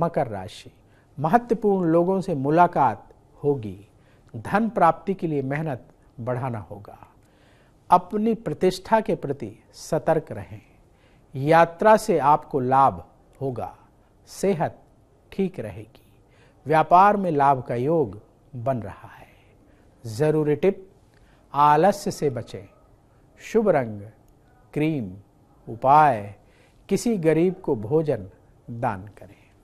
मकर राशि महत्वपूर्ण लोगों से मुलाकात होगी धन प्राप्ति के लिए मेहनत बढ़ाना होगा अपनी प्रतिष्ठा के प्रति सतर्क रहें यात्रा से आपको लाभ होगा सेहत ठीक रहेगी व्यापार में लाभ का योग बन रहा है ज़रूरी टिप आलस्य से बचें शुभ रंग क्रीम उपाय किसी गरीब को भोजन दान करें